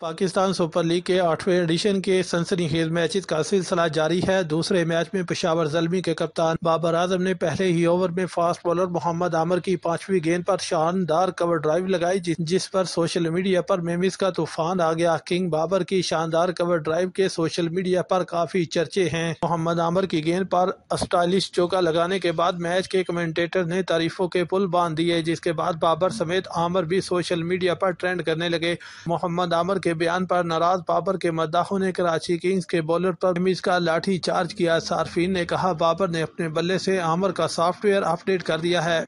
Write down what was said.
Pakistan super league के आठवें addition के खेज मैच का सिलसिला जारी है दूसरे मैच में पेशावर जलमी के कप्तान बाबर आजम ने पहले ही ओवर में फास्ट बॉलर मोहम्मद आमर की पांचवी गेंद पर शानदार कवर ड्राइव लगाई जिस, जिस पर सोशल मीडिया पर मेमिस का तूफान आ गया किंग बाबर की शानदार कवर ड्राइव के सोशल मीडिया पर काफी चर्चे हैं मोहम्मद आमर की गेंद पर स्टाइलिश चौका लगाने के बाद मैच के कमेंटेटर ने तारीफों के पुल बांध दिए जिसके बाद बाबर समेत आमर भी सोशल मीडिया पर ट्रेंड करने लगे मोहम्मद आमर के बयान पर नाराज बाबर के मद्दाहों ने कराची किंग्स के बॉलर पर मिज का लाठी चार्ज किया सार्फिन ने कहा बाबर ने अपने बल्ले से आमर का सॉफ्टवेयर अपडेट कर दिया है